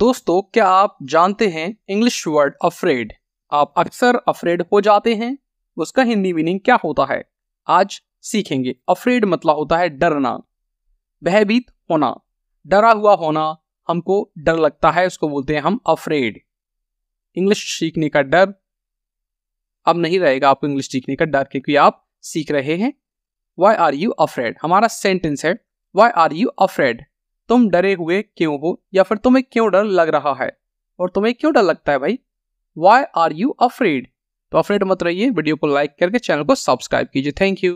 दोस्तों क्या आप जानते हैं इंग्लिश वर्ड अफ्रेड आप अक्सर अफ्रेड हो जाते हैं उसका हिंदी मीनिंग क्या होता है आज सीखेंगे अफ्रेड मतलब होता है डरना भयभीत होना डरा हुआ होना हमको डर लगता है उसको बोलते हैं हम अफ्रेड इंग्लिश सीखने का डर अब नहीं रहेगा आपको इंग्लिश सीखने का डर क्योंकि आप सीख रहे हैं वाई आर यू अफ्रेड हमारा सेंटेंस है वाई आर यू अफ्रेड तुम डरे हुए क्यों हो या फिर तुम्हें क्यों डर लग रहा है और तुम्हें क्यों डर लगता है भाई वाई आर यू अफ्रेड तो अफ्रेड मत रहिए वीडियो को लाइक करके चैनल को सब्सक्राइब कीजिए थैंक यू